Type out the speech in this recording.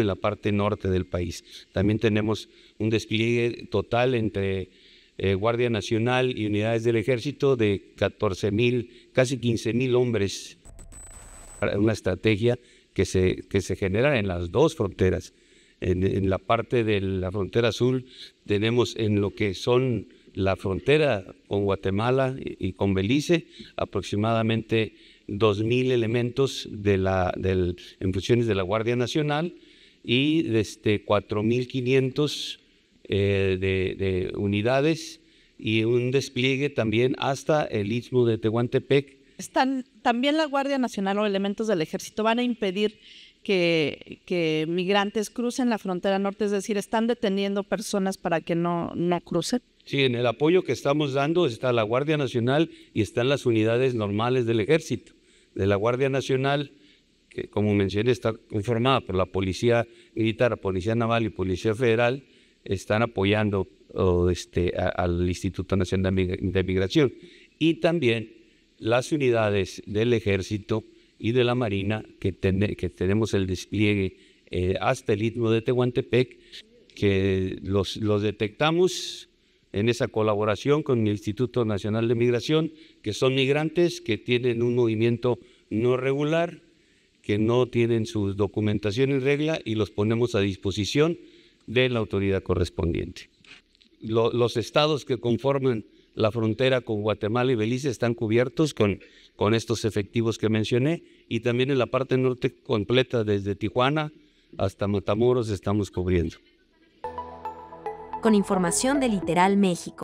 en la parte norte del país. También tenemos un despliegue total entre eh, Guardia Nacional y unidades del Ejército de 14 mil, casi 15 mil hombres. Una estrategia que se, genera en las dos fronteras. En, la parte de la frontera sur tenemos en lo que son la frontera con Guatemala y, con Belice aproximadamente mil elementos de la, en funciones de la Guardia Nacional y desde 4.500 eh, de, de, unidades y un despliegue también hasta el istmo de Tehuantepec. Están, también la Guardia Nacional o elementos del ejército van a impedir que, que, migrantes crucen la frontera norte, es decir, están deteniendo personas para que no, no crucen. Sí, en el apoyo que estamos dando está la Guardia Nacional y están las unidades normales del ejército. De la Guardia Nacional que como mencioné está conformada por la Policía Militar, Policía Naval y Policía Federal, están apoyando este, al Instituto Nacional de Migración. Y también las unidades del Ejército y de la Marina que, tenemos el despliegue eh, hasta el Istmo de Tehuantepec, que los detectamos en esa colaboración con el Instituto Nacional de Migración, que son migrantes que tienen un movimiento no regular, que no tienen su documentación en regla y los ponemos a disposición de la autoridad correspondiente. los estados que conforman la frontera con Guatemala y Belice están cubiertos con, con estos efectivos que mencioné y también en la parte norte completa desde Tijuana hasta Matamoros estamos cubriendo. Con información de Literal México.